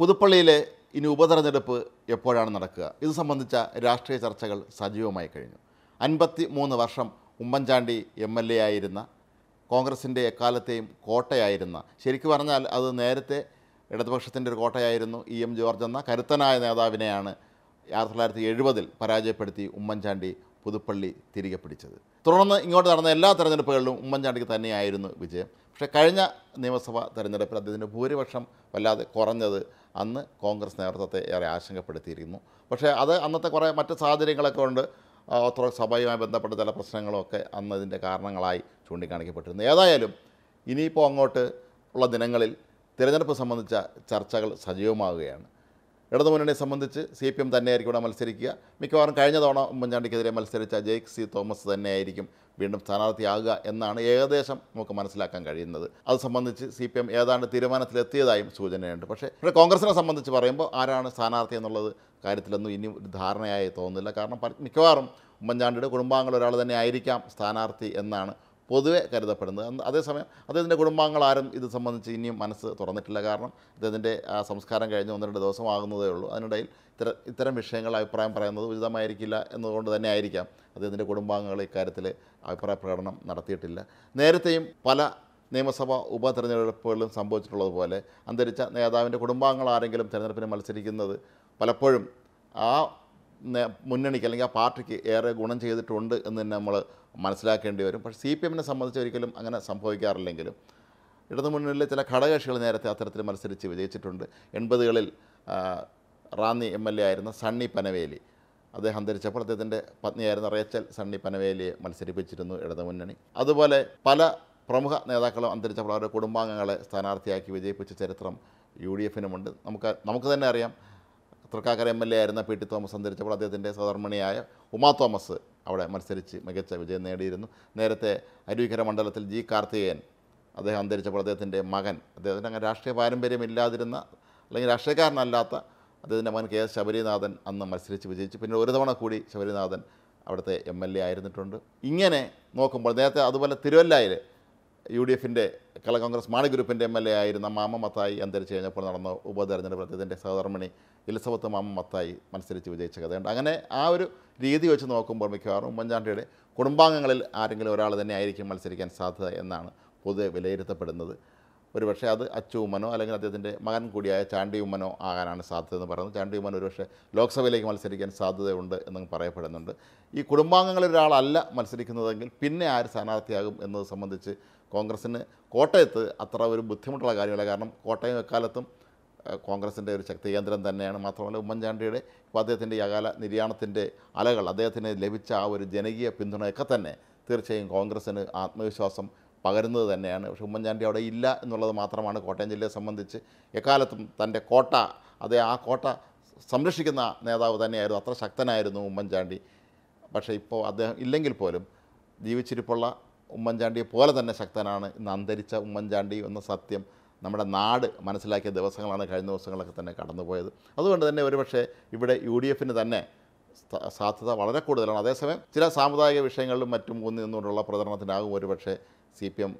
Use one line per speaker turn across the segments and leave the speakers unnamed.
പുതുപ്പള്ളിയിലെ ഇനി ഉപതെരഞ്ഞെടുപ്പ് എപ്പോഴാണ് നടക്കുക ഇത് സംബന്ധിച്ച രാഷ്ട്രീയ ചർച്ചകൾ സജീവമായി കഴിഞ്ഞു അൻപത്തി മൂന്ന് വർഷം ഉമ്മൻചാണ്ടി എം എൽ എ ആയിരുന്ന കോൺഗ്രസിൻ്റെ എക്കാലത്തെയും കോട്ടയായിരുന്ന ശരിക്കും പറഞ്ഞാൽ അത് നേരത്തെ ഇടതുപക്ഷത്തിൻ്റെ ഒരു കോട്ടയായിരുന്നു ഇ എം ജോർജ് എന്ന കരുത്തനായ നേതാവിനെയാണ് ആയിരത്തി തൊള്ളായിരത്തി എഴുപതിൽ പരാജയപ്പെടുത്തി ഉമ്മൻചാണ്ടി പുതുപ്പള്ളി തിരികെ പിടിച്ചത് തുടർന്ന് ഇങ്ങോട്ട് നടന്ന എല്ലാ തെരഞ്ഞെടുപ്പുകളിലും ഉമ്മൻചാണ്ടിക്ക് തന്നെയായിരുന്നു വിജയം പക്ഷേ കഴിഞ്ഞ നിയമസഭാ തെരഞ്ഞെടുപ്പിൽ അദ്ദേഹത്തിൻ്റെ ഭൂരിപക്ഷം വല്ലാതെ കുറഞ്ഞത് അന്ന് കോൺഗ്രസ് നേതൃത്വത്തെ ഏറെ ആശങ്കപ്പെടുത്തിയിരുന്നു പക്ഷേ അത് അന്നത്തെ കുറേ മറ്റ് സാഹചര്യങ്ങളൊക്കെ ഉണ്ട് അത്ര സഭയുമായി ബന്ധപ്പെട്ട ചില പ്രശ്നങ്ങളൊക്കെ അന്ന് അതിൻ്റെ കാരണങ്ങളായി ചൂണ്ടിക്കാണിക്കപ്പെട്ടിരുന്നു ഏതായാലും ഇനിയിപ്പോൾ അങ്ങോട്ട് ഉള്ള ദിനങ്ങളിൽ തിരഞ്ഞെടുപ്പ് സംബന്ധിച്ച ചർച്ചകൾ സജീവമാവുകയാണ് ഇടതുമുന്നണിയെ സംബന്ധിച്ച് സി പി എം തന്നെയായിരിക്കും ഇവിടെ മത്സരിക്കുക മിക്കവാറും കഴിഞ്ഞ തവണ ഉമ്മൻചാണ്ടിക്കെതിരെ മത്സരിച്ച ജെയ്ക് സി തോമസ് തന്നെയായിരിക്കും വീണ്ടും സ്ഥാനാർത്ഥിയാകുക എന്നാണ് ഏകദേശം നമുക്ക് മനസ്സിലാക്കാൻ കഴിയുന്നത് അത് സംബന്ധിച്ച് സി പി എം ഏതാണ്ട് തീരുമാനത്തിലെത്തിയതായും സൂചനയുണ്ട് പക്ഷേ ഇവിടെ കോൺഗ്രസിനെ സംബന്ധിച്ച് പറയുമ്പോൾ ആരാണ് സ്ഥാനാർത്ഥി എന്നുള്ളത് കാര്യത്തിലൊന്നും ഇനി ഒരു ധാരണയായി തോന്നുന്നില്ല കാരണം മിക്കവാറും ഉമ്മൻചാണ്ടിയുടെ കുടുംബാംഗങ്ങൾ ഒരാൾ തന്നെ ആയിരിക്കാം സ്ഥാനാർത്ഥി എന്നാണ് പൊതുവെ കരുതപ്പെടുന്നത് അതേസമയം അദ്ദേഹത്തിൻ്റെ കുടുംബാംഗങ്ങൾ ആരും ഇത് സംബന്ധിച്ച് ഇനിയും മനസ്സ് തുറന്നിട്ടില്ല കാരണം അദ്ദേഹത്തിൻ്റെ ആ സംസ്കാരം കഴിഞ്ഞ് ഒന്ന് രണ്ട് ദിവസമാകുന്നതേ ഉള്ളൂ അതിനിടയിൽ ഇത്തരം ഇത്തരം വിഷയങ്ങൾ അഭിപ്രായം പറയുന്നത് ഉചിതമായിരിക്കില്ല എന്നതുകൊണ്ട് തന്നെ ആയിരിക്കാം അദ്ദേഹത്തിൻ്റെ കുടുംബാംഗങ്ങൾ ഇക്കാര്യത്തിൽ അഭിപ്രായ പ്രകടനം നടത്തിയിട്ടില്ല നേരത്തെയും പല നിയമസഭാ ഉപതെരഞ്ഞെടുപ്പുകളിലും സംഭവിച്ചിട്ടുള്ളതുപോലെ അന്തരിച്ച നേതാവിൻ്റെ കുടുംബാംഗങ്ങൾ ആരെങ്കിലും തിരഞ്ഞെടുപ്പിന് മത്സരിക്കുന്നത് പലപ്പോഴും ആ മുന്നണിക്ക് അല്ലെങ്കിൽ ആ പാർട്ടിക്ക് ഏറെ ഗുണം ചെയ്തിട്ടുണ്ട് എന്ന് തന്നെ നമ്മൾ മനസ്സിലാക്കേണ്ടി വരും പക്ഷേ സി പി എമ്മിനെ സംബന്ധിച്ച് ഒരിക്കലും അങ്ങനെ സംഭവിക്കാറില്ലെങ്കിലും മുന്നണിയിലെ ചില ഘടകകക്ഷികൾ നേരത്തെ അത്തരത്തിൽ മത്സരിച്ച് വിജയിച്ചിട്ടുണ്ട് എൺപതുകളിൽ റാന്നി എം എൽ എ ആയിരുന്ന സണ്ണി പനവേലി അദ്ദേഹം ധരിച്ചപ്പോൾ അദ്ദേഹത്തിൻ്റെ പത്നിയായിരുന്ന റേച്ചൽ സണ്ണി പനവേലിയെ മത്സരിപ്പിച്ചിരുന്നു മുന്നണി അതുപോലെ പല പ്രമുഖ നേതാക്കളും അന്തരിച്ചപ്പോൾ അവരുടെ കുടുംബാംഗങ്ങളെ സ്ഥാനാർത്ഥിയാക്കി വിജയിപ്പിച്ച ചരിത്രം യു ഡി എഫിനുമുണ്ട് നമുക്ക് നമുക്ക് തന്നെ അറിയാം തൃക്കാക്കര എം എൽ എ ആയിരുന്ന പി ടി തോമസ് അന്തരിച്ചപ്പോൾ അദ്ദേഹത്തിൻ്റെ സഹധർമ്മിണിയായ ഉമാ തോമസ് അവിടെ മത്സരിച്ച് മികച്ച വിജയം നേടിയിരുന്നു നേരത്തെ അരുവിക്കര മണ്ഡലത്തിൽ ജി കാർത്തികേയൻ അദ്ദേഹം അന്തരിച്ചപ്പോൾ അദ്ദേഹത്തിൻ്റെ മകൻ അദ്ദേഹത്തിൻ്റെ അങ്ങനെ രാഷ്ട്രീയ പാരമ്പര്യമില്ലാതിരുന്ന അല്ലെങ്കിൽ രാഷ്ട്രീയക്കാരനല്ലാത്ത അദ്ദേഹത്തിൻ്റെ മകൻ കെ എസ് ശബരിനാഥൻ അന്ന് മത്സരിച്ച് വിജയിച്ചു പിന്നെ ഒരു തവണ കൂടി ശബരിനാഥൻ അവിടുത്തെ എം എൽ എ ആയിരുന്നിട്ടുണ്ട് ഇങ്ങനെ നോക്കുമ്പോൾ നേരത്തെ അതുപോലെ തിരുവല്ലായിൽ യു ഡി എഫിൻ്റെ കേരള കോൺഗ്രസ് മാണി ഗ്രൂപ്പിൻ്റെ എം എൽ എ ആയിരുന്ന മാമ മത്തായി അന്തരിച്ച് കഴിഞ്ഞപ്പോൾ നടന്ന ഉപതെരഞ്ഞെടുപ്പ് അദ്ദേഹത്തിൻ്റെ സഹോദരമണി എലിസബത്ത് മാമ മത്തായി മത്സരിച്ച് വിജയിച്ച കഥയുണ്ട് അങ്ങനെ ആ ഒരു രീതി വെച്ച് നോക്കുമ്പോൾ മിക്കവാറും ഉമ്മൻചാണ്ടിയുടെ കുടുംബാംഗങ്ങളിൽ ആരെങ്കിലും ഒരാൾ തന്നെ ആയിരിക്കും മത്സരിക്കാൻ സാധ്യത എന്നാണ് പൊതുവെ വിലയിരുത്തപ്പെടുന്നത് പക്ഷേ അത് അച്ചുമ്മനോ അല്ലെങ്കിൽ അദ്ദേഹത്തിൻ്റെ മകൻ കൂടിയായ ചാണ്ടിയുമ്മനോ ആകാനാണ് സാധ്യത എന്ന് പറയുന്നത് ചാണ്ടിയുമ്മൻ പക്ഷേ ലോക്സഭയിലേക്ക് മത്സരിക്കാൻ സാധ്യതയുണ്ട് എന്നും പറയപ്പെടുന്നുണ്ട് ഈ കുടുംബാംഗങ്ങളിൽ ഒരാളല്ല മത്സരിക്കുന്നതെങ്കിൽ പിന്നെ ആര് സ്ഥാനാർത്ഥിയാകും എന്നത് സംബന്ധിച്ച് കോൺഗ്രസ്സിന് കോട്ടയത്ത് അത്ര ഒരു ബുദ്ധിമുട്ടുള്ള കാര്യമല്ല കാരണം കോട്ടയം എക്കാലത്തും കോൺഗ്രസിൻ്റെ ഒരു ശക്തി കേന്ദ്രം തന്നെയാണ് മാത്രമല്ല ഉമ്മൻചാണ്ടിയുടെ ഇപ്പോൾ അദ്ദേഹത്തിൻ്റെ ഈ അകാല നിര്യാണത്തിൻ്റെ അലകൾ അദ്ദേഹത്തിന് ലഭിച്ച ആ ഒരു ജനകീയ പിന്തുണയൊക്കെ തന്നെ തീർച്ചയായും കോൺഗ്രസ്സിന് ആത്മവിശ്വാസം പകരുന്നത് തന്നെയാണ് പക്ഷേ ഉമ്മൻചാണ്ടി അവിടെ ഇല്ല എന്നുള്ളത് മാത്രമാണ് കോട്ടയം ജില്ലയെ സംബന്ധിച്ച് എക്കാലത്തും തൻ്റെ കോട്ട അതേ ആ കോട്ട സംരക്ഷിക്കുന്ന നേതാവ് തന്നെയായിരുന്നു അത്ര ശക്തനായിരുന്നു ഉമ്മൻചാണ്ടി പക്ഷേ ഇപ്പോൾ അദ്ദേഹം ഇല്ലെങ്കിൽ പോലും ജീവിച്ചിരിപ്പുള്ള ഉമ്മൻചാണ്ടിയെ പോലെ തന്നെ ശക്തനാണ് ഇന്ന് അന്തരിച്ച ഉമ്മൻചാണ്ടി എന്ന സത്യം നമ്മുടെ നാട് മനസ്സിലാക്കിയ ദിവസങ്ങളാണ് കഴിഞ്ഞ ദിവസങ്ങളൊക്കെ തന്നെ കടന്നുപോയത് അതുകൊണ്ട് തന്നെ ഒരുപക്ഷെ ഇവിടെ യു ഡി എഫിന് തന്നെ സാധ്യത വളരെ കൂടുതലാണ് അതേസമയം ചില സാമുദായിക വിഷയങ്ങളിലും മറ്റും ഊന്നി നിന്നുകൊണ്ടുള്ള പ്രചരണത്തിനാകും ഒരുപക്ഷെ സി പി എം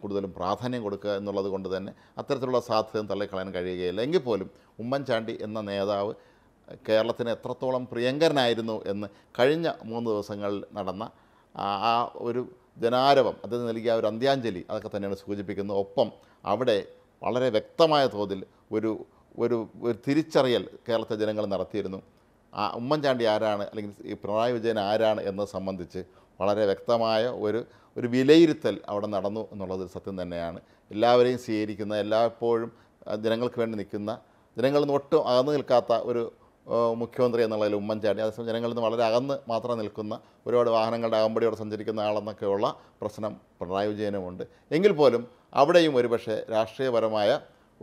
കൂടുതലും പ്രാധാന്യം കൊടുക്കുക എന്നുള്ളത് കൊണ്ട് തന്നെ അത്തരത്തിലുള്ള സാധ്യത തള്ളിക്കളയാൻ കഴിയുകയില്ല എങ്കിൽ പോലും ഉമ്മൻചാണ്ടി എന്ന നേതാവ് കേരളത്തിന് എത്രത്തോളം പ്രിയങ്കരനായിരുന്നു എന്ന് കഴിഞ്ഞ മൂന്ന് ദിവസങ്ങളിൽ നടന്ന ആ ഒരു ജനാരവം അദ്ദേഹം നൽകിയ ഒരു അന്ത്യാഞ്ജലി അതൊക്കെ തന്നെയാണ് സൂചിപ്പിക്കുന്നത് ഒപ്പം അവിടെ വളരെ വ്യക്തമായ തോതിൽ ഒരു ഒരു ഒരു തിരിച്ചറിയൽ കേരളത്തെ ജനങ്ങൾ നടത്തിയിരുന്നു ആ ഉമ്മൻചാണ്ടി ആരാണ് അല്ലെങ്കിൽ ഈ പിണറായി വിജയൻ ആരാണ് എന്നത് സംബന്ധിച്ച് വളരെ വ്യക്തമായ ഒരു ഒരു വിലയിരുത്തൽ അവിടെ നടന്നു എന്നുള്ളത് സത്യം തന്നെയാണ് എല്ലാവരെയും സ്വീകരിക്കുന്ന എല്ലായ്പ്പോഴും ജനങ്ങൾക്ക് വേണ്ടി നിൽക്കുന്ന ജനങ്ങളിൽ നിന്ന് ഒട്ടും അകന്നു നിൽക്കാത്ത ഒരു മുഖ്യമന്ത്രി എന്നുള്ളതിൽ ഉമ്മൻചാണ്ടി അതേസമയം ജനങ്ങളിൽ നിന്ന് വളരെ അകന്ന് മാത്രം നിൽക്കുന്ന ഒരുപാട് വാഹനങ്ങളുടെ അകമ്പടിയോടെ സഞ്ചരിക്കുന്ന ആളെന്നൊക്കെയുള്ള പ്രശ്നം പിണറായി വിജയനുമുണ്ട് എങ്കിൽ പോലും അവിടെയും ഒരുപക്ഷെ രാഷ്ട്രീയപരമായ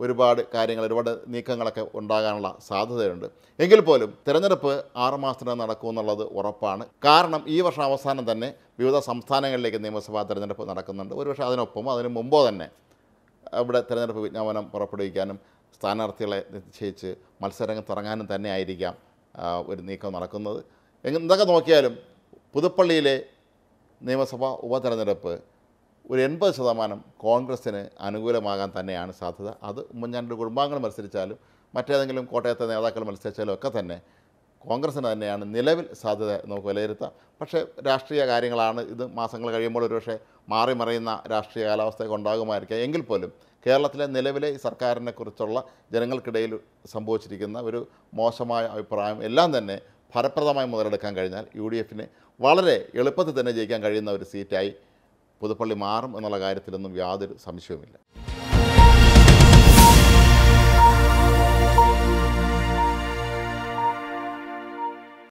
ഒരുപാട് കാര്യങ്ങൾ ഒരുപാട് നീക്കങ്ങളൊക്കെ ഉണ്ടാകാനുള്ള സാധ്യതയുണ്ട് എങ്കിൽ പോലും തിരഞ്ഞെടുപ്പ് ആറുമാസത്തിനകം നടക്കുമെന്നുള്ളത് ഉറപ്പാണ് കാരണം ഈ വർഷം അവസാനം തന്നെ വിവിധ സംസ്ഥാനങ്ങളിലേക്ക് നിയമസഭാ തിരഞ്ഞെടുപ്പ് നടക്കുന്നുണ്ട് ഒരുപക്ഷെ അതിനൊപ്പം അതിന് മുമ്പോ തന്നെ ഇവിടെ തിരഞ്ഞെടുപ്പ് വിജ്ഞാപനം പുറപ്പെടുവിക്കാനും സ്ഥാനാർത്ഥികളെ നിശ്ചയിച്ച് മത്സരങ്ങൾ തുടങ്ങാനും തന്നെ ആയിരിക്കാം ഒരു നീക്കം നടക്കുന്നത് എന്തൊക്കെ നോക്കിയാലും പുതുപ്പള്ളിയിലെ നിയമസഭാ ഉപതെരഞ്ഞെടുപ്പ് ഒരു എൺപത് ശതമാനം കോൺഗ്രസ്സിന് അനുകൂലമാകാൻ തന്നെയാണ് സാധ്യത അത് ഉമ്മൻചാണ്ടിൻ്റെ കുടുംബാംഗങ്ങൾ മത്സരിച്ചാലും മറ്റേതെങ്കിലും കോട്ടയത്തെ നേതാക്കൾ മത്സരിച്ചാലും ഒക്കെ തന്നെ കോൺഗ്രസ്സിന് തന്നെയാണ് നിലവിൽ സാധ്യത നമുക്ക് വിലയിരുത്താം പക്ഷേ രാഷ്ട്രീയ കാര്യങ്ങളാണ് ഇത് മാസങ്ങൾ കഴിയുമ്പോൾ ഒരുപക്ഷെ മാറി മറിയുന്ന രാഷ്ട്രീയ കാലാവസ്ഥയൊക്കെ ഉണ്ടാകുമായിരിക്കാം എങ്കിൽ പോലും കേരളത്തിലെ നിലവിലെ സർക്കാരിനെ കുറിച്ചുള്ള ജനങ്ങൾക്കിടയിൽ സംഭവിച്ചിരിക്കുന്ന ഒരു മോശമായ അഭിപ്രായം എല്ലാം തന്നെ ഫലപ്രദമായി മുതലെടുക്കാൻ കഴിഞ്ഞാൽ യു ഡി എഫിന് വളരെ എളുപ്പത്തിൽ തന്നെ ജയിക്കാൻ കഴിയുന്ന ഒരു സീറ്റായി പുതുപ്പള്ളി മാറും എന്നുള്ള കാര്യത്തിലൊന്നും യാതൊരു സംശയവുമില്ല